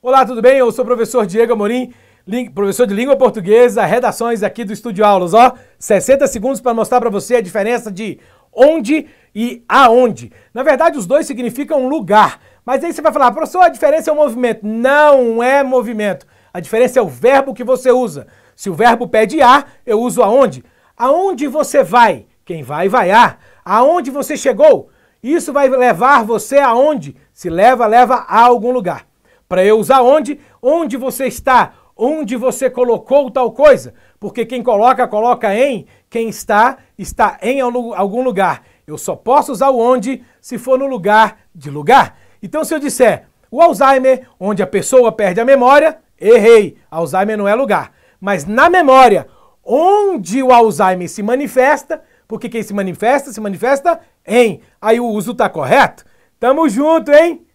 Olá, tudo bem? Eu sou o professor Diego Amorim, professor de língua portuguesa, redações aqui do Estúdio Aulas. Ó, 60 segundos para mostrar para você a diferença de onde e aonde. Na verdade, os dois significam lugar. Mas aí você vai falar, professor, a diferença é o movimento. Não é movimento. A diferença é o verbo que você usa. Se o verbo pede a, eu uso aonde. Aonde você vai? Quem vai, vai a. Aonde você chegou? Isso vai levar você aonde? Se leva, leva a algum lugar. Para eu usar onde? Onde você está, onde você colocou tal coisa. Porque quem coloca, coloca em. Quem está, está em algum lugar. Eu só posso usar o onde se for no lugar de lugar. Então, se eu disser o Alzheimer, onde a pessoa perde a memória, errei. Alzheimer não é lugar. Mas na memória, onde o Alzheimer se manifesta, porque quem se manifesta, se manifesta em. Aí o uso está correto? Tamo junto, hein?